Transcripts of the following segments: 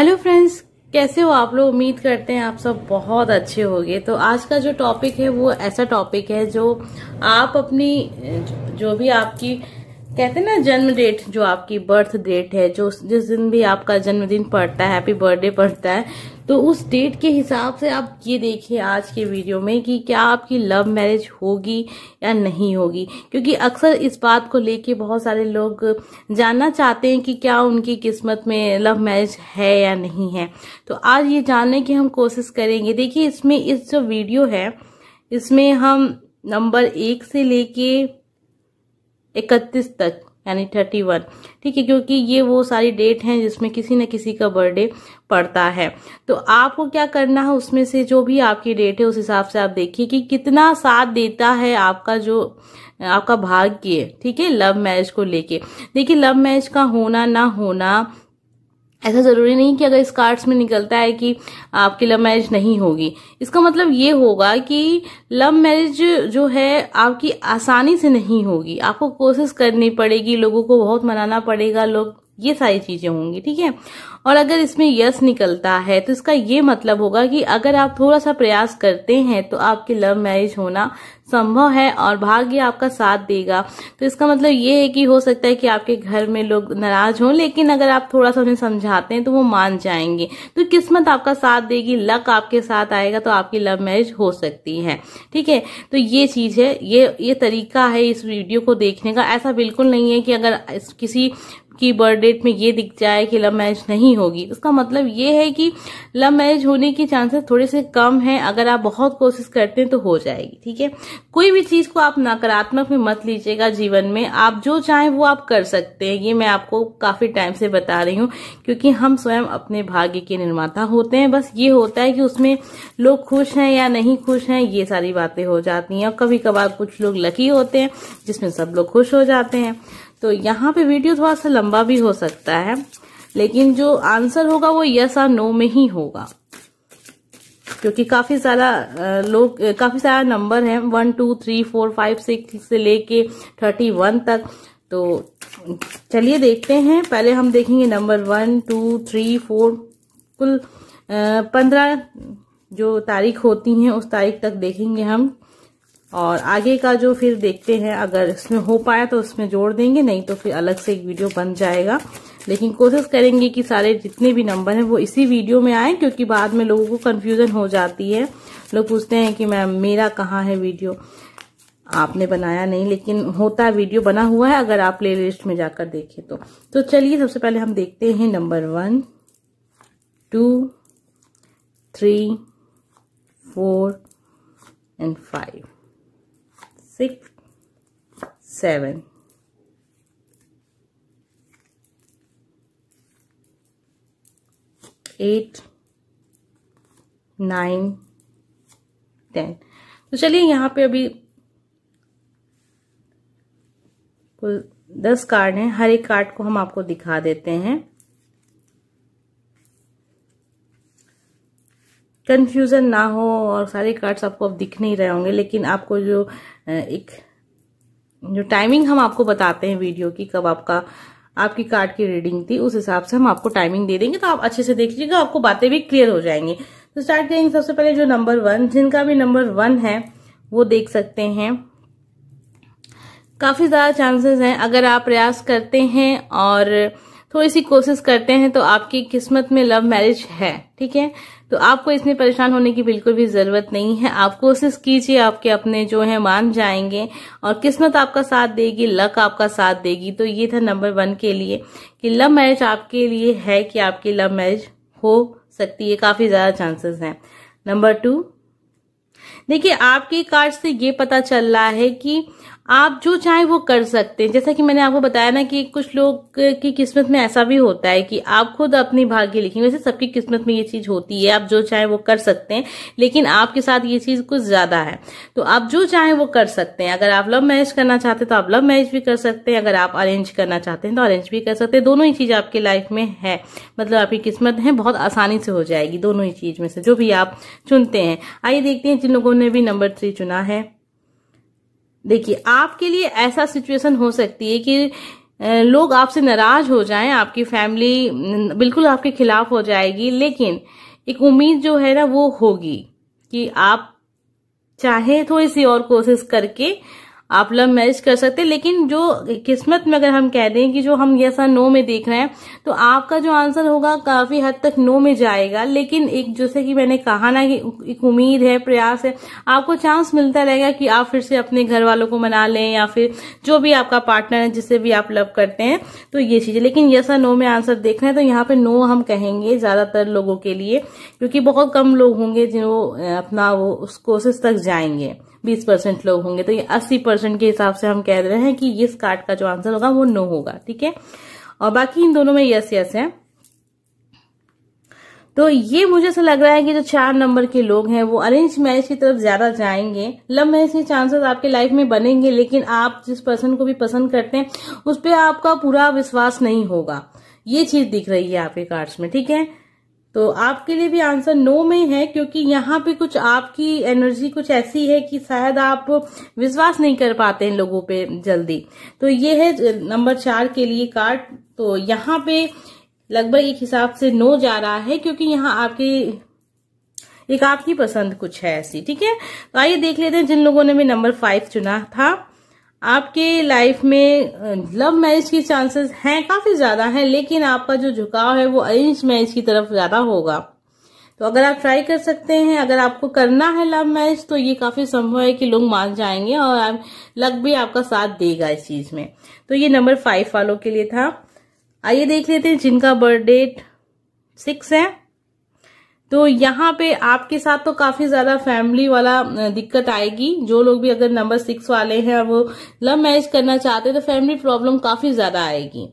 Hello friends कैसे हो आप लोग उम्मीद करते हैं आप सब बहुत अच्छे होंगे तो आज का जो टॉपिक है वो ऐसा टॉपिक है जो आप अपनी जो भी आपकी कहते हैं ना जन्म डेट जो आपकी बर्थ डेट है जो जिस दिन भी आपका जन्मदिन पड़ता है हैप्पी बर्थडे पड़ता है तो उस डेट के हिसाब से आप ये देखिए आज के वीडियो में कि क्या आपकी लव मैरिज होगी या नहीं होगी क्योंकि अक्सर इस बात को लेके बहुत सारे लोग जानना चाहते हैं कि क्या उनकी किस्मत में लव मैरिज है या नहीं है तो आज ये जानने की हम कोशिश करेंगे देखिए इसमें इस जो वीडियो है इसमें हम नंबर एक से लेके इकतीस तक यानी थर्टी वन ठीक है क्योंकि ये वो सारी डेट हैं जिसमें किसी न किसी का बर्थडे पड़ता है तो आपको क्या करना है उसमें से जो भी आपकी डेट है उस हिसाब से आप देखिए कि कितना साथ देता है आपका जो आपका भाग्य ठीक है लव मैरिज को लेके देखिए लव मैरिज का होना ना होना ऐसा ज़रूरी नहीं कि अगर इस कार्ड्स में निकलता है कि आपकी लव मैरिज नहीं होगी इसका मतलब ये होगा कि लव मैरिज जो है आपकी आसानी से नहीं होगी आपको कोशिश करनी पड़ेगी लोगों को बहुत मनाना पड़ेगा लोग ये सारी चीज़ें होंगी ठीक है और अगर इसमें यस निकलता है तो इसका ये मतलब होगा कि अगर आप थोड़ा सा प्रयास करते हैं तो आपकी लव मैरिज होना संभव है और भाग्य आपका साथ देगा तो इसका मतलब ये है कि हो सकता है कि आपके घर में लोग नाराज हों लेकिन अगर आप थोड़ा सा उन्हें समझाते हैं तो वो मान जाएंगे तो किस्मत आपका साथ देगी लक आपके साथ आएगा तो आपकी लव मैरिज हो सकती है ठीक है तो ये चीज़ है ये ये तरीका है इस वीडियो को देखने का ऐसा बिल्कुल नहीं है कि अगर किसी की बर्थ डेट में ये दिख जाए कि लव मैरिज नहीं होगी उसका मतलब ये है कि लव मैरिज होने के चांसेस थोड़े से कम हैं अगर आप बहुत कोशिश करते हैं तो हो जाएगी ठीक है कोई भी चीज को आप नकारात्मक में मत लीजिएगा जीवन में आप जो चाहें वो आप कर सकते हैं ये मैं आपको काफी टाइम से बता रही हूँ क्योंकि हम स्वयं अपने भाग्य के निर्माता होते हैं बस ये होता है कि उसमें लोग खुश हैं या नहीं खुश हैं ये सारी बातें हो जाती हैं और कभी कभार कुछ लोग लकी होते हैं जिसमें सब लोग खुश हो जाते हैं तो यहाँ पे वीडियो थोड़ा सा लंबा भी हो सकता है लेकिन जो आंसर होगा वो यस और नो में ही होगा क्योंकि काफी सारा लोग काफी सारा नंबर है one two three four five six से लेके थर्टी वन तक तो चलिए देखते हैं पहले हम देखेंगे number one two three four कुल पंद्रह जो तारीख होती हैं उस तारीख तक देखेंगे हम और आगे का जो फिर देखते हैं अगर इसमें हो पाया तो उसमें जोड़ देंगे नहीं तो फिर अलग से एक वीडियो बन जाएगा लेकिन कोशिश करेंगे कि सारे जितने भी नंबर हैं वो इसी वीडियो में आए क्योंकि बाद में लोगों को कन्फ्यूज़न हो जाती है लोग पूछते हैं कि मैम मेरा कहाँ है वीडियो आपने बनाया नहीं लेकिन होता है वीडियो बना हुआ है अगर आप प्ले लिस्ट में जाकर देखें तो तो चलिए सबसे पहले हम देखते हैं number one two three four and five six, seven. Eight nine ten तो चलिए यहाँ पे अभी कुल दस कार्ड हैं हर एक कार्ड को हम आपको दिखा देते हैं कंफ्यूजन ना हो और सारे कार्ड्स आपको अब दिख नहीं रहे होंगे लेकिन आपको जो एक जो टाइमिंग हम आपको बताते हैं वीडियो की कब आपका आपकी कार्ड की रीडिंग थी उस हिसाब से हम आपको टाइमिंग दे देंगे तो आप अच्छे से देख लीजिएगा आपको बातें भी क्लियर हो जाएंगी तो स्टार्ट करेंगे सबसे पहले जो नंबर वन जिनका भी नंबर वन है वो देख सकते हैं काफ़ी ज़्यादा चांसेस हैं अगर आप प्रयास करते हैं और थोड़ी सी कोशिश करते हैं तो आपकी किस्मत में लव मैरिज है ठीक है तो आपको इसमें परेशान होने की बिल्कुल भी ज़रूरत नहीं है आप कोशिश कीजिए आपके अपने जो है मान जाएंगे और किस्मत आपका साथ देगी लक आपका साथ देगी तो ये था नंबर वन के लिए कि लव मैरिज आपके लिए है कि आपकी लव मैरिज हो सकती है काफ़ी ज़्यादा चांसेस हैं नंबर टू देखिए आपके कार्ड से ये पता चल रहा है कि आप जो चाहे वो कर सकते हैं जैसा कि मैंने आपको बताया ना कि कुछ लोग की किस्मत में ऐसा भी होता है कि आप खुद अपनी भाग्य लिखेंगे वैसे सबकी किस्मत में ये चीज़ होती है आप जो चाहे वो कर सकते हैं लेकिन आपके साथ ये चीज़ कुछ ज़्यादा है तो आप जो चाहे वो कर सकते हैं अगर आप लव मैरिज करना चाहते हैं तो आप लव मैरिज भी कर सकते हैं अगर आप अरेंज करना चाहते हैं तो अरेंज भी कर सकते हैं दोनों ही चीज़ आपके लाइफ में है मतलब आपकी किस्मत है बहुत आसानी से हो जाएगी दोनों ही चीज़ में से जो भी आप चुनते हैं आइए देखते हैं जिन लोगों ने भी नंबर थ्री चुना है देखिए आपके लिए ऐसा सिचुएशन हो सकती है कि लोग आपसे नाराज हो जाएं आपकी फैमिली बिल्कुल आपके खिलाफ हो जाएगी लेकिन एक उम्मीद जो है ना वो होगी कि आप चाहे थोड़ी तो सी और कोशिश करके आप लव मैरिज कर सकते हैं लेकिन जो किस्मत में अगर हम कह दें कि जो हम ऐसा नो में देख रहे हैं तो आपका जो आंसर होगा काफी हद तक नो में जाएगा लेकिन एक जैसे कि मैंने कहा ना कि एक उम्मीद है प्रयास है आपको चांस मिलता रहेगा कि आप फिर से अपने घर वालों को मना लें या फिर जो भी आपका पार्टनर है जिससे भी आप लव करते हैं तो ये चीजें लेकिन ऐसा नो में आंसर देख रहे हैं तो यहाँ पे नो हम कहेंगे ज्यादातर लोगों के लिए क्योंकि बहुत कम लोग होंगे जो अपना वो उस कोशिश तक जाएंगे बीस परसेंट लोग होंगे तो ये अस्सी परसेंट के हिसाब से हम कह रहे हैं कि इस कार्ड का जो आंसर होगा वो नो होगा ठीक है और बाकी इन दोनों में यस यस है तो ये मुझे ऐसा लग रहा है कि जो चार नंबर के लोग हैं वो अरेंज मैरिज की तरफ ज्यादा जाएंगे लव मैरिज के चांसेस आपके लाइफ में बनेंगे लेकिन आप जिस पर्सन को भी पसंद करते हैं उस पर आपका पूरा विश्वास नहीं होगा ये चीज दिख रही है आपके कार्ड्स में ठीक है तो आपके लिए भी आंसर नो में है क्योंकि यहाँ पे कुछ आपकी एनर्जी कुछ ऐसी है कि शायद आप विश्वास नहीं कर पाते हैं लोगों पे जल्दी तो ये है नंबर चार के लिए कार्ड तो यहाँ पे लगभग एक हिसाब से नो जा रहा है क्योंकि यहाँ आपके एक आपकी पसंद कुछ है ऐसी ठीक है तो आइए देख लेते हैं जिन लोगों ने भी नंबर फाइव चुना था आपके लाइफ में लव मैरिज के चांसेस हैं काफ़ी ज़्यादा हैं लेकिन आपका जो झुकाव है वो अरेंज मैरिज की तरफ ज़्यादा होगा तो अगर आप ट्राई कर सकते हैं अगर आपको करना है लव मैरिज तो ये काफ़ी संभव है कि लोग मान जाएंगे और आप लक भी आपका साथ देगा इस चीज़ में तो ये नंबर फाइव वालों के लिए था आइए देख लेते हैं जिनका बर्थडेट सिक्स है तो यहाँ पे आपके साथ तो काफी ज्यादा फैमिली वाला दिक्कत आएगी जो लोग भी अगर नंबर सिक्स वाले हैं वो लव मैरिज करना चाहते हैं तो फैमिली प्रॉब्लम काफी ज्यादा आएगी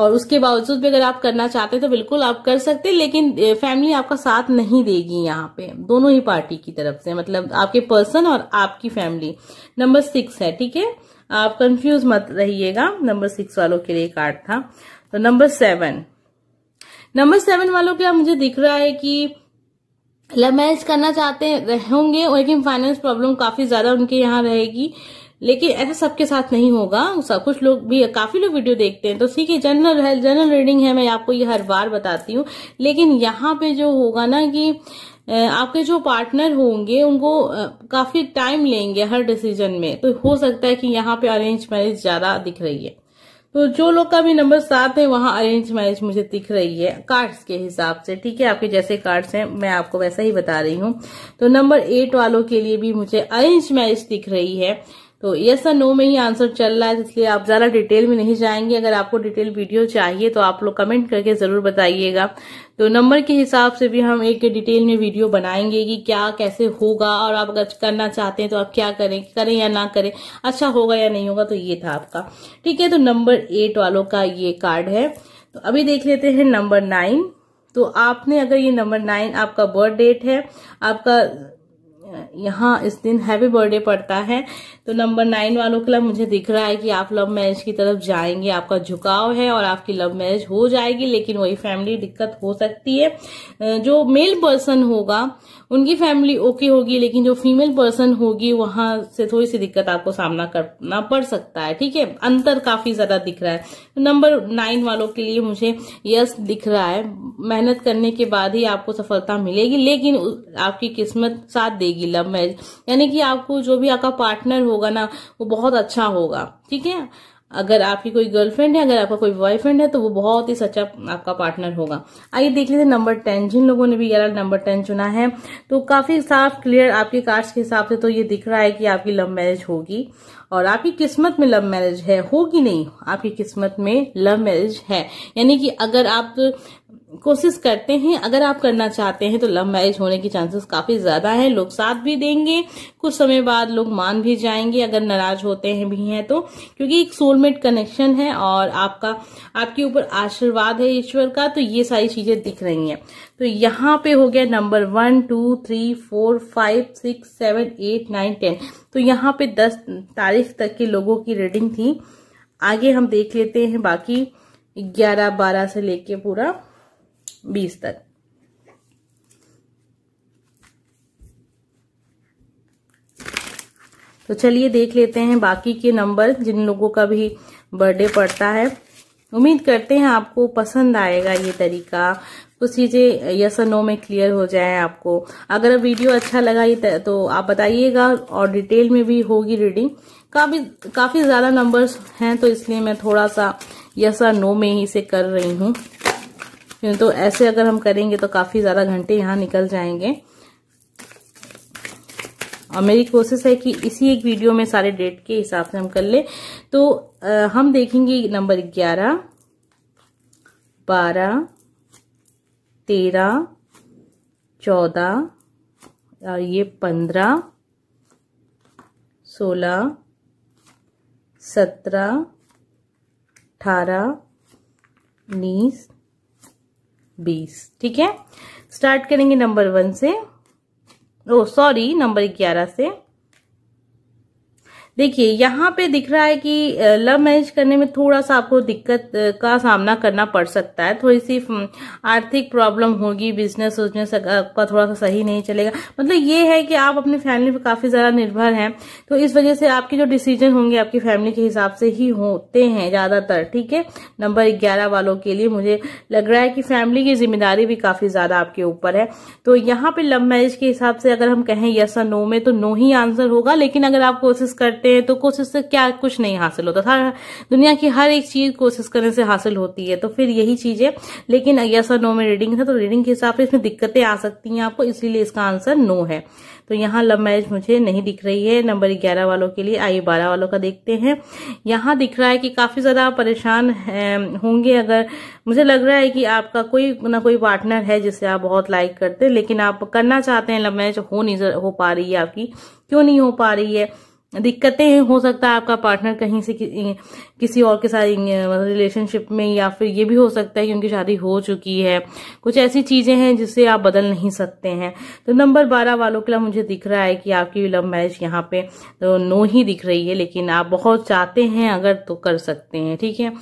और उसके बावजूद भी अगर आप करना चाहते हैं तो बिल्कुल आप कर सकते हैं लेकिन फैमिली आपका साथ नहीं देगी यहाँ पे दोनों ही पार्टी की तरफ से मतलब आपके पर्सन और आपकी फैमिली नंबर सिक्स है ठीक है आप कंफ्यूज मत रहिएगा नंबर सिक्स वालों के लिए कार्ड था तो नंबर सेवन नंबर सेवन वालों के मुझे दिख रहा है कि लव मतलब मैरिज करना चाहते होंगे लेकिन फाइनेंस प्रॉब्लम काफी ज्यादा उनके यहाँ रहेगी लेकिन ऐसा सबके साथ नहीं होगा सब कुछ लोग भी काफी लोग वीडियो देखते हैं तो ठीक है जनरल है जनरल रीडिंग है मैं आपको ये हर बार बताती हूँ लेकिन यहाँ पे जो होगा ना कि आपके जो पार्टनर होंगे उनको काफी टाइम लेंगे हर डिसीजन में तो हो सकता है कि यहाँ पे अरेंज मैरिज ज्यादा दिख रही है तो जो लोग का भी नंबर सात है वहां अरेंज मैरिज मुझे दिख रही है कार्ड्स के हिसाब से ठीक है आपके जैसे कार्ड्स हैं मैं आपको वैसा ही बता रही हूँ तो नंबर एट वालों के लिए भी मुझे अरेंज मैरिज दिख रही है तो यस सर नो में ही आंसर चल रहा है इसलिए आप ज़्यादा डिटेल में नहीं जाएंगे अगर आपको डिटेल वीडियो चाहिए तो आप लोग कमेंट करके ज़रूर बताइएगा तो नंबर के हिसाब से भी हम एक डिटेल में वीडियो बनाएंगे कि क्या कैसे होगा और आप अगर करना चाहते हैं तो आप क्या करें करें या ना करें अच्छा होगा या नहीं होगा तो ये था आपका ठीक है तो नंबर एट वालों का ये कार्ड है तो अभी देख लेते हैं नंबर नाइन तो आपने अगर ये नंबर नाइन आपका बर्थ डेट है आपका यहाँ इस दिन हैप्पी बर्थडे पड़ता है तो नंबर नाइन वालों के लिए मुझे दिख रहा है कि आप लव मैरिज की तरफ जाएंगे आपका झुकाव है और आपकी लव मैरिज हो जाएगी लेकिन वही फैमिली दिक्कत हो सकती है जो मेल पर्सन होगा उनकी फैमिली ओके होगी लेकिन जो फीमेल पर्सन होगी वहां से थोड़ी सी दिक्कत आपको सामना करना पड़ सकता है ठीक है अंतर काफी ज्यादा दिख रहा है तो नंबर नाइन वालों के लिए मुझे यस दिख रहा है मेहनत करने के बाद ही आपको सफलता मिलेगी लेकिन आपकी किस्मत साथ देगी होगी लव मैरिज यानी कि आपको जो भी आपका पार्टनर होगा ना वो बहुत अच्छा होगा ठीक है अगर आपकी कोई गर्लफ्रेंड है अगर आपका कोई बॉयफ्रेंड है तो वो बहुत ही सच्चा आपका पार्टनर होगा आइए देख लेते नंबर टेन जिन लोगों ने भी यार नंबर टेन चुना है तो काफी साफ क्लियर आपके कार्ड्स के हिसाब से तो ये दिख रहा है कि आपकी लव मैरिज होगी और आपकी किस्मत में लव मैरिज है होगी नहीं आपकी किस्मत में लव मैरिज है यानी कि अगर आप कोशिश करते हैं अगर आप करना चाहते हैं तो लव मैरिज होने की चांसेस काफी ज्यादा है लोग साथ भी देंगे कुछ समय बाद लोग मान भी जाएंगे अगर नाराज होते हैं भी हैं तो क्योंकि एक सोलमेट कनेक्शन है और आपका आपके ऊपर आशीर्वाद है ईश्वर का तो ये सारी चीजें दिख रही हैं तो यहाँ पे हो गया number one two three four five six seven eight nine ten तो यहाँ पे दस तारीख तक के लोगों की रीडिंग थी आगे हम देख लेते हैं बाकी ग्यारह बारह से लेके पूरा बीस तक तो चलिए देख लेते हैं बाकी के नंबर जिन लोगों का भी बर्थडे पड़ता है उम्मीद करते हैं आपको पसंद आएगा ये तरीका कुछ चीज़ें यस नो में क्लियर हो जाए आपको अगर वीडियो अच्छा लगा ये तो आप बताइएगा और डिटेल में भी होगी रीडिंग काफ़ी काफ़ी ज़्यादा नंबर्स हैं तो इसलिए मैं थोड़ा सा यस नो में ही से कर रही हूँ नहीं हम्म, तो ऐसे अगर हम करेंगे तो काफ़ी ज़्यादा घंटे यहाँ निकल जाएंगे और मेरी कोशिश है कि इसी एक वीडियो में सारे डेट के हिसाब से हम कर ले तो आ, हम देखेंगे नंबर ग्यारह बारह तेरह चौदह और ये पंद्रह सोलह सत्रह अठारह उन्नीस बीस ठीक है स्टार्ट करेंगे नंबर वन से ओ सॉरी नंबर ग्यारह से देखिए यहाँ पे दिख रहा है कि लव मैरिज करने में थोड़ा सा आपको दिक्कत का सामना करना पड़ सकता है थोड़ी सी आर्थिक प्रॉब्लम होगी बिजनेस उजनेस आपका थोड़ा सा सही नहीं चलेगा मतलब ये है कि आप अपनी फैमिली पर काफ़ी ज़्यादा निर्भर हैं तो इस वजह से आपके जो डिसीजन होंगे आपकी फैमिली के हिसाब से ही होते हैं ज़्यादातर ठीक है नंबर ग्यारह वालों के लिए मुझे लग रहा है कि फैमिली की जिम्मेदारी भी काफ़ी ज़्यादा आपके ऊपर है तो यहाँ पे लव मैरिज के हिसाब से अगर हम कहें यस नो में तो नो ही आंसर होगा लेकिन अगर आप कोशिश करते करते हैं तो कोशिश से क्या कुछ नहीं हासिल होता था दुनिया की हर एक चीज कोशिश करने से हासिल होती है तो फिर यही चीज है लेकिन यस और नो में रीडिंग है तो रीडिंग के हिसाब से इसमें दिक्कतें आ सकती हैं आपको इसीलिए इसका आंसर नो है तो यहाँ लव मैरिज मुझे नहीं दिख रही है नंबर ग्यारह वालों के लिए आइए बारह वालों का देखते हैं यहाँ दिख रहा है कि काफ़ी ज़्यादा परेशान होंगे अगर मुझे लग रहा है कि आपका कोई ना कोई पार्टनर है जिसे आप बहुत लाइक करते हैं लेकिन आप करना चाहते हैं लव मैरिज हो नहीं हो पा रही है आपकी क्यों नहीं हो पा रही है दिक्कतें हो सकता है आपका पार्टनर कहीं से कि, किसी और के साथ रिलेशनशिप में या फिर ये भी हो सकता है कि उनकी शादी हो चुकी है कुछ ऐसी चीज़ें हैं जिससे आप बदल नहीं सकते हैं तो नंबर बारह वालों के लिए मुझे दिख रहा है कि आपकी लव मैरिज यहाँ पे तो नो ही दिख रही है लेकिन आप बहुत चाहते हैं अगर तो कर सकते हैं ठीक है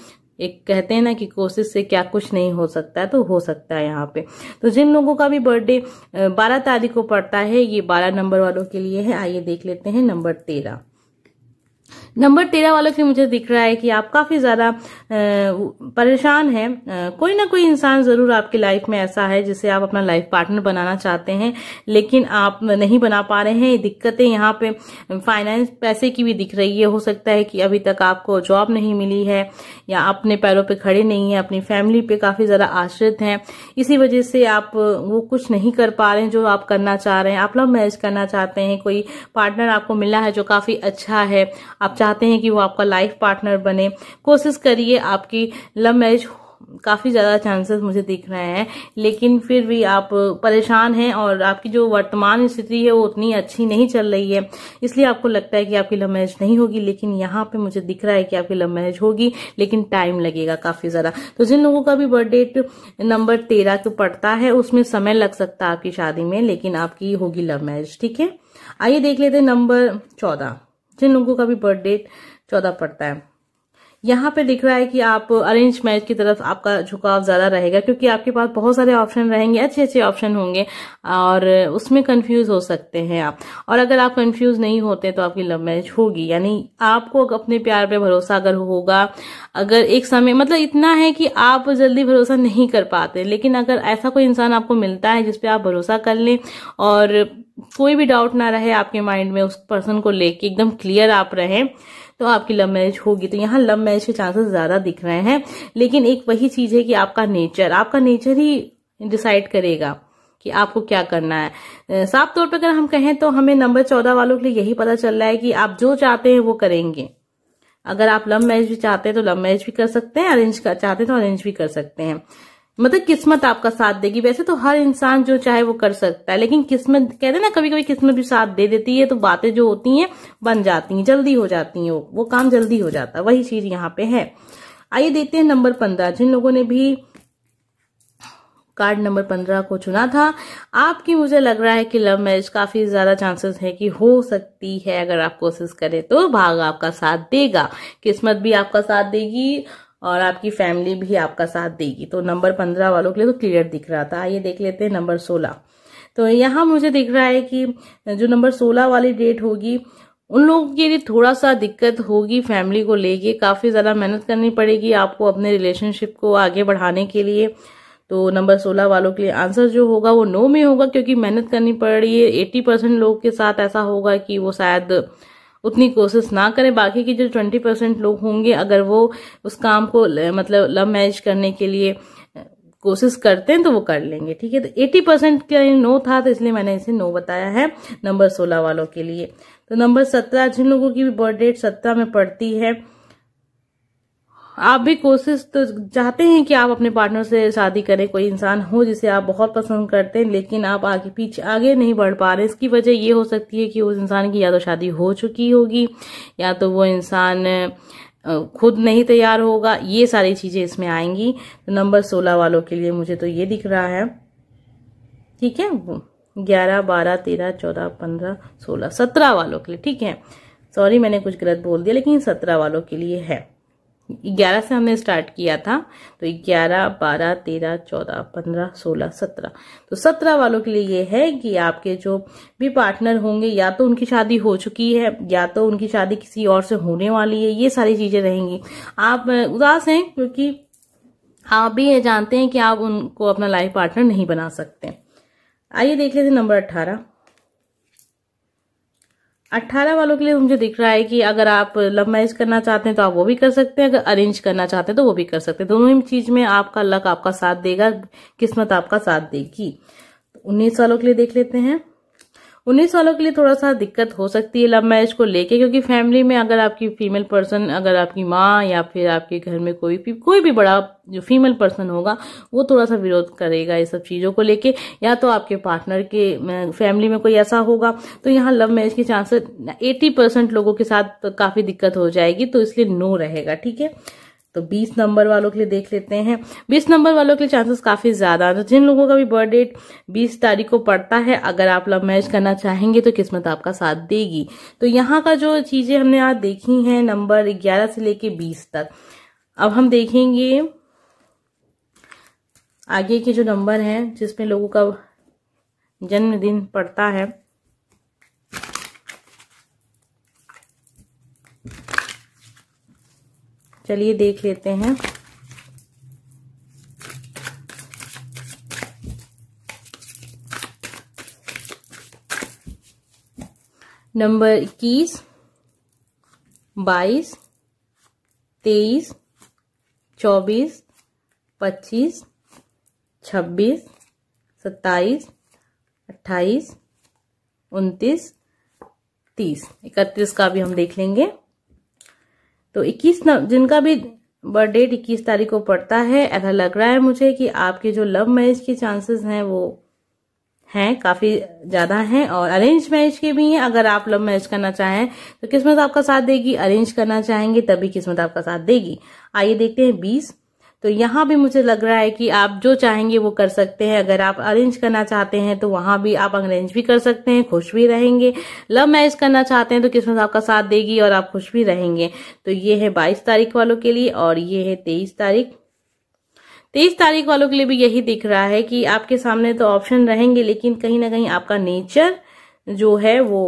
एक कहते हैं ना कि कोशिश से क्या कुछ नहीं हो सकता है तो हो सकता है यहाँ पे तो जिन लोगों का भी बर्थडे बारह तारीख को पड़ता है ये बारह नंबर वालों के लिए है आइए देख लेते हैं नंबर तेरह नंबर तेरह वालों से मुझे दिख रहा है कि आप काफ़ी ज़्यादा परेशान हैं कोई ना कोई इंसान ज़रूर आपकी लाइफ में ऐसा है जिसे आप अपना लाइफ पार्टनर बनाना चाहते हैं लेकिन आप नहीं बना पा रहे हैं दिक्कतें यहाँ पे फाइनेंस पैसे की भी दिख रही है हो सकता है कि अभी तक आपको जॉब नहीं मिली है या अपने पैरों पर खड़े नहीं है अपनी फैमिली पे काफ़ी ज़्यादा आश्रित हैं इसी वजह से आप वो कुछ नहीं कर पा रहे हैं जो आप करना चाह रहे हैं आप लव मैरिज करना चाहते हैं कोई पार्टनर आपको मिला है जो काफ़ी अच्छा है आप चाहते हैं कि वो आपका लाइफ पार्टनर बने कोशिश करिए आपकी लव मैरिज काफ़ी ज़्यादा चांसेस मुझे दिख रहे हैं लेकिन फिर भी आप परेशान हैं और आपकी जो वर्तमान स्थिति है वो उतनी अच्छी नहीं चल रही है इसलिए आपको लगता है कि आपकी लव मैरिज नहीं होगी लेकिन यहाँ पे मुझे दिख रहा है कि आपकी लव मैरिज होगी लेकिन टाइम लगेगा काफ़ी ज़्यादा तो जिन लोगों का भी बर्थडे नंबर तेरह को पड़ता है उसमें समय लग सकता है आपकी शादी में लेकिन आपकी होगी लव मैरिज ठीक है आइए देख लेते नंबर चौदह जिन लोगों का भी बर्थडे चौदह पड़ता है यहाँ पे दिख रहा है कि आप अरेंज मैरिज की तरफ आपका झुकाव ज्यादा रहेगा क्योंकि आपके पास बहुत सारे ऑप्शन रहेंगे अच्छे अच्छे ऑप्शन होंगे और उसमें कंफ्यूज हो सकते हैं आप और अगर आप कंफ्यूज नहीं होते तो आपकी लव मैरिज होगी यानी आपको अपने प्यार पे भरोसा अगर होगा अगर एक समय मतलब इतना है कि आप जल्दी भरोसा नहीं कर पाते लेकिन अगर ऐसा कोई इंसान आपको मिलता है जिसपे आप भरोसा कर लें और कोई भी डाउट ना रहे आपके माइंड में उस पर्सन को लेके एकदम क्लियर आप रहें तो आपकी लव मैरिज होगी तो यहाँ लव मैरिज के चांसेस ज्यादा दिख रहे हैं लेकिन एक वही चीज है कि आपका नेचर आपका नेचर ही डिसाइड करेगा कि आपको क्या करना है साफ तौर पर अगर हम कहें तो हमें नंबर चौदह वालों के लिए यही पता चल रहा है कि आप जो चाहते हैं वो करेंगे अगर आप लव मैरिज भी चाहते हैं तो लव मैरिज भी कर सकते हैं अरेंज चाहते हैं तो अरेंज भी कर सकते हैं मतलब किस्मत आपका साथ देगी वैसे तो हर इंसान जो चाहे वो कर सकता है लेकिन किस्मत कहते हैं ना कभी कभी किस्मत भी साथ दे देती है तो बातें जो होती हैं बन जाती हैं जल्दी हो जाती हैं वो वो काम जल्दी हो जाता है वही चीज यहाँ पे है आइए देखते हैं नंबर पंद्रह जिन लोगों ने भी कार्ड नंबर पंद्रह को चुना था आपकी मुझे लग रहा है कि लव मैरिज काफी ज्यादा चांसेस है कि हो सकती है अगर आप कोशिश करें तो भाग आपका साथ देगा किस्मत भी आपका साथ देगी और आपकी फैमिली भी आपका साथ देगी तो नंबर पंद्रह वालों के लिए तो क्लियर दिख रहा था आइए देख लेते हैं नंबर सोलह तो यहाँ मुझे दिख रहा है कि जो नंबर सोलह वाली डेट होगी उन लोगों के लिए थोड़ा सा दिक्कत होगी फैमिली को लेके काफ़ी ज़्यादा मेहनत करनी पड़ेगी आपको अपने रिलेशनशिप को आगे बढ़ाने के लिए तो नंबर सोलह वालों के लिए आंसर जो होगा वो नो में होगा क्योंकि मेहनत करनी पड़ रही है एट्टी परसेंट लोग के साथ ऐसा होगा कि वो शायद उतनी कोशिश ना करें बाकी के जो ट्वेंटी परसेंट लोग होंगे अगर वो उस काम को मतलब लव मैरिज करने के लिए कोशिश करते हैं तो वो कर लेंगे ठीक है तो एटी परसेंट का नो था तो इसलिए मैंने इसे नो बताया है नंबर सोलह वालों के लिए तो नंबर सत्रह जिन लोगों की भी बर्थडेट सत्रह में पड़ती है आप भी कोशिश तो चाहते हैं कि आप अपने पार्टनर से शादी करें कोई इंसान हो जिसे आप बहुत पसंद करते हैं लेकिन आप आगे पीछे आगे नहीं बढ़ पा रहे इसकी वजह ये हो सकती है कि उस इंसान की या तो शादी हो चुकी होगी या तो वो इंसान खुद नहीं तैयार होगा ये सारी चीज़ें इसमें आएंगी तो नंबर सोलह वालों के लिए मुझे तो ये दिख रहा है ठीक है ग्यारह बारह तेरह चौदह पंद्रह सोलह सत्रह वालों के लिए ठीक है सॉरी मैंने कुछ गलत बोल दिया लेकिन सत्रह वालों के लिए है ग्यारह से हमने स्टार्ट किया था तो ग्यारह बारह तेरह चौदह पंद्रह सोलह सत्रह तो सत्रह वालों के लिए ये है कि आपके जो भी पार्टनर होंगे या तो उनकी शादी हो चुकी है या तो उनकी शादी किसी और से होने वाली है ये सारी चीज़ें रहेंगी आप उदास हैं क्योंकि आप भी ये जानते हैं कि आप उनको अपना लाइफ पार्टनर नहीं बना सकते आइए देख लेते नंबर अट्ठारह अट्ठारह वालों के लिए मुझे दिख रहा है कि अगर आप लव मैरिज करना चाहते हैं तो आप वो भी कर सकते हैं अगर अरेंज करना चाहते हैं तो वो भी कर सकते हैं दोनों ही चीज में आपका लक आपका साथ देगा किस्मत आपका साथ देगी तो उन्नीस वालों के लिए देख लेते हैं उन्नीस वालों के लिए थोड़ा सा दिक्कत हो सकती है लव मैरिज को लेके क्योंकि फैमिली में अगर आपकी फीमेल पर्सन अगर आपकी माँ या फिर आपके घर में कोई भी कोई भी बड़ा जो फीमेल पर्सन होगा वो थोड़ा सा विरोध करेगा ये सब चीज़ों को लेके या तो आपके पार्टनर के फैमिली में कोई ऐसा होगा तो यहाँ लव मैरिज के चांसेस एटी परसेंट लोगों के साथ काफ़ी दिक्कत हो जाएगी तो इसलिए नो रहेगा ठीक है तो 20 नंबर वालों के लिए देख लेते हैं 20 नंबर वालों के लिए चांसेस काफ़ी ज़्यादा हैं तो जिन लोगों का भी बर्थ डेट 20 तारीख को पड़ता है अगर आप लव मैरिज करना चाहेंगे तो किस्मत आपका साथ देगी तो यहाँ का जो चीज़ें हमने आज देखी हैं नंबर 11 से लेके 20 तक अब हम देखेंगे आगे के जो नंबर है जिसमें लोगों का जन्मदिन पड़ता है चलिए देख लेते हैं नंबर इक्कीस बाईस तेईस चौबीस पच्चीस छब्बीस सत्ताईस अट्ठाईस उनतीस तीस इकतीस का भी हम देख लेंगे तो 21 जिनका भी बर्थ डेट इक्कीस तारीख को पड़ता है ऐसा लग रहा है मुझे कि आपके जो लव मैरिज के चांसेस हैं वो हैं काफ़ी ज़्यादा हैं और अरेंज मैरिज के भी हैं अगर आप लव मैरिज करना चाहें तो किस्मत आपका साथ देगी अरेंज करना चाहेंगे तभी किस्मत आपका साथ देगी आइए देखते हैं बीस तो यहाँ भी मुझे लग रहा है कि आप जो चाहेंगे वो कर सकते हैं अगर आप अरेंज करना चाहते हैं तो वहां भी आप अरेंज भी कर सकते हैं खुश भी रहेंगे लव मैरिज करना चाहते हैं तो किस्मत आपका साथ देगी और आप खुश भी रहेंगे तो ये है बाईस तारीख वालों के लिए और ये है तेईस तारीख तेईस तारीख वालों के लिए भी यही दिख रहा है कि आपके सामने तो ऑप्शन रहेंगे लेकिन कहीं ना कहीं आपका नेचर जो है वो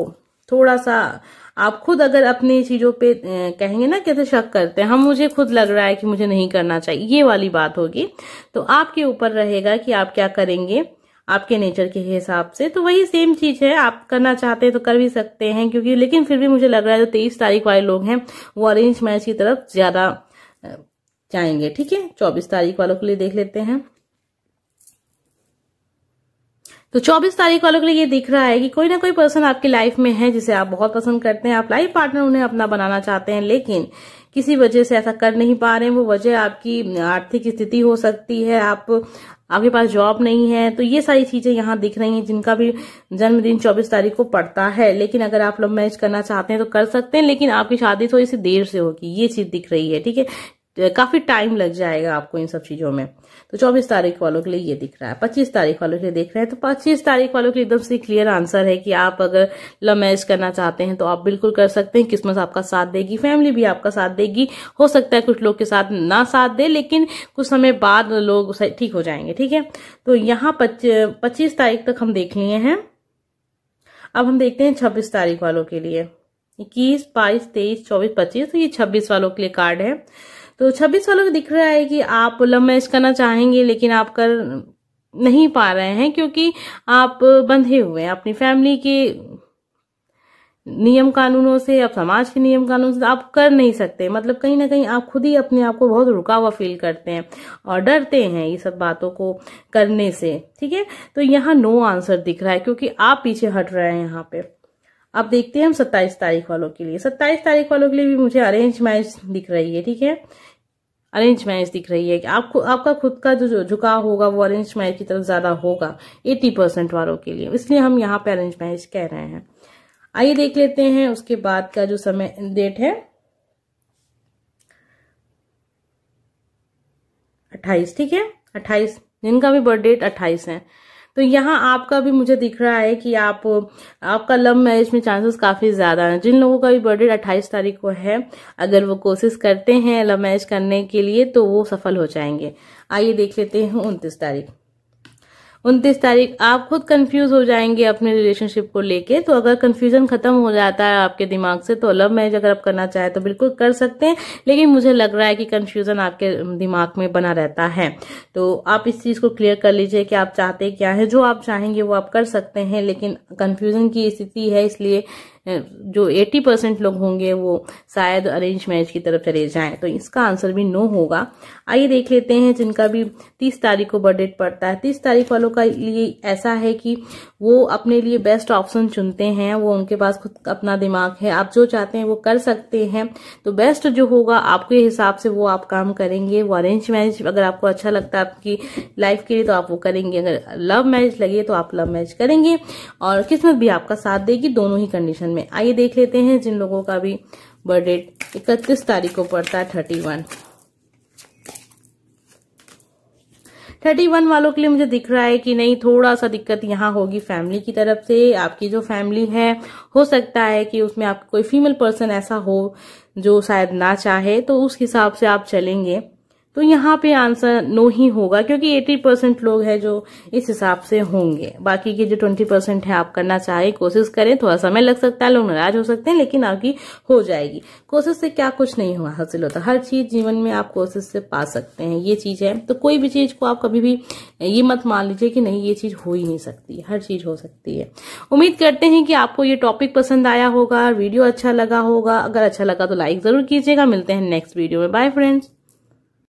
थोड़ा सा आप खुद अगर अपनी चीजों पे कहेंगे ना कैसे शक करते हैं हम मुझे खुद लग रहा है कि मुझे नहीं करना चाहिए ये वाली बात होगी तो आपके ऊपर रहेगा कि आप क्या करेंगे आपके नेचर के हिसाब से तो वही सेम चीज है आप करना चाहते हैं तो कर भी सकते हैं क्योंकि लेकिन फिर भी मुझे लग रहा है जो तेईस तारीख वाले लोग हैं वो अरेंज मैच की तरफ ज्यादा जाएंगे ठीक है चौबीस तारीख वालों के लिए देख लेते हैं तो 24 तारीख वालों के लिए ये दिख रहा है कि कोई ना कोई पर्सन आपकी लाइफ में है जिसे आप बहुत पसंद करते हैं आप लाइफ पार्टनर उन्हें अपना बनाना चाहते हैं लेकिन किसी वजह से ऐसा कर नहीं पा रहे हैं वो वजह आपकी आर्थिक स्थिति हो सकती है आप आपके पास जॉब नहीं है तो ये सारी चीजें यहाँ दिख रही हैं जिनका भी जन्मदिन 24 तारीख को पड़ता है लेकिन अगर आप लव मैरिज करना चाहते हैं तो कर सकते हैं लेकिन आपकी शादी थोड़ी सी देर से होगी ये चीज दिख रही है ठीक है तो काफ़ी टाइम लग जाएगा आपको इन सब चीज़ों में तो 24 तारीख वालों के लिए ये दिख रहा है 25 तारीख वालों के लिए देख रहे हैं तो 25 तारीख वालों के लिए एकदम से क्लियर आंसर है कि आप अगर लव मैरिज करना चाहते हैं तो आप बिल्कुल कर सकते हैं किस्मत आपका साथ देगी फैमिली भी आपका साथ देगी हो सकता है कुछ लोग के साथ ना साथ दे लेकिन कुछ समय बाद लोग ठीक हो जाएंगे ठीक है तो यहाँ पच्चीस तारीख तक हम देख लिए हैं अब हम देखते हैं छब्बीस तारीख वालों के लिए इक्कीस बाईस तेईस चौबीस पच्चीस तो ये छब्बीस वालों के लिए कार्ड है तो छब्बीस वालों को दिख रहा है कि आप लव मैरिज करना चाहेंगे लेकिन आप कर नहीं पा रहे हैं क्योंकि आप बंधे हुए हैं अपनी फैमिली के नियम कानूनों से आप समाज के नियम कानून से आप कर नहीं सकते मतलब कहीं ना कहीं आप खुद ही अपने आप को बहुत रुका हुआ फील करते हैं और डरते हैं ये सब बातों को करने से ठीक है तो यहाँ नो आंसर दिख रहा है क्योंकि आप पीछे हट रहे हैं यहाँ पे अब देखते हैं हम सत्ताईस तारीख वालों के लिए सत्ताईस तारीख वालों के लिए भी मुझे अरेंज मैच दिख रही है ठीक है अरेंज मैच दिख रही है कि आपको आपका खुद का जो झुकाव होगा वो अरेंज मैच की तरफ ज्यादा होगा एट्टी परसेंट वालों के लिए इसलिए हम यहाँ पे अरेंज मैच कह रहे हैं आइए देख लेते हैं उसके बाद का जो समय डेट है अट्ठाईस ठीक है अट्ठाईस जिनका भी बर्थ डेट अट्ठाईस है तो यहाँ आपका भी मुझे दिख रहा है कि आप आपका लव मैरिज में चांसेस काफ़ी ज़्यादा हैं जिन लोगों का भी बर्थडे अट्ठाईस तारीख को है अगर वो कोशिश करते हैं लव मैरिज करने के लिए तो वो सफल हो जाएंगे आइए देख लेते हैं उनतीस तारीख उनतीस तारीख आप खुद कंफ्यूज हो जाएंगे अपने रिलेशनशिप को लेके तो अगर कंफ्यूजन खत्म हो जाता है आपके दिमाग से तो लव मैरिज अगर आप करना चाहे तो बिल्कुल कर सकते हैं लेकिन मुझे लग रहा है कि कंफ्यूजन आपके दिमाग में बना रहता है तो आप इस चीज को क्लियर कर लीजिए कि आप चाहते क्या है जो आप चाहेंगे वो आप कर सकते हैं लेकिन कंफ्यूजन की स्थिति है इसलिए जो 80 परसेंट लोग होंगे वो शायद अरेंज मैरिज की तरफ चले जाएं तो इसका आंसर भी नो होगा आइए देख लेते हैं जिनका भी 30 तारीख को बर्थ डेट पड़ता है 30 तारीख वालों का लिए ऐसा है कि वो अपने लिए बेस्ट ऑप्शन चुनते हैं वो उनके पास खुद अपना दिमाग है आप जो चाहते हैं वो कर सकते हैं तो बेस्ट जो होगा आपके हिसाब से वो आप काम करेंगे वो अरेंज मैरिज अगर आपको अच्छा लगता है आपकी लाइफ के लिए तो आप वो करेंगे अगर लव मैरिज लगे तो आप लव मैरिज करेंगे और किस्मत भी आपका साथ देगी दोनों ही कंडीशन में आइए देख लेते हैं जिन लोगों का भी बर्थडे इकतीस तारीख को पड़ता है थर्टी वन थर्टी वन वालों के लिए मुझे दिख रहा है कि नहीं थोड़ा सा दिक्कत यहाँ होगी फैमिली की तरफ से आपकी जो फैमिली है हो सकता है कि उसमें आप कोई फीमेल पर्सन ऐसा हो जो शायद ना चाहे तो उस हिसाब से आप चलेंगे तो यहाँ पे आंसर नो ही होगा क्योंकि 80 परसेंट लोग हैं जो इस हिसाब से होंगे बाकी के जो 20 परसेंट है आप करना चाहे कोशिश करें थोड़ा समय लग सकता है लोग नाराज हो सकते हैं लेकिन आपकी हो जाएगी कोशिश से क्या कुछ नहीं हुआ हासिल होता हर चीज जीवन में आप कोशिश से पा सकते हैं ये चीज है तो कोई भी चीज को आप कभी भी ये मत मान लीजिए कि नहीं ये चीज हो ही नहीं सकती हर चीज हो सकती है उम्मीद करते हैं कि आपको ये टॉपिक पसंद आया होगा वीडियो अच्छा लगा होगा अगर अच्छा लगा तो लाइक जरूर कीजिएगा मिलते हैं नेक्स्ट वीडियो में बाय फ्रेंड्स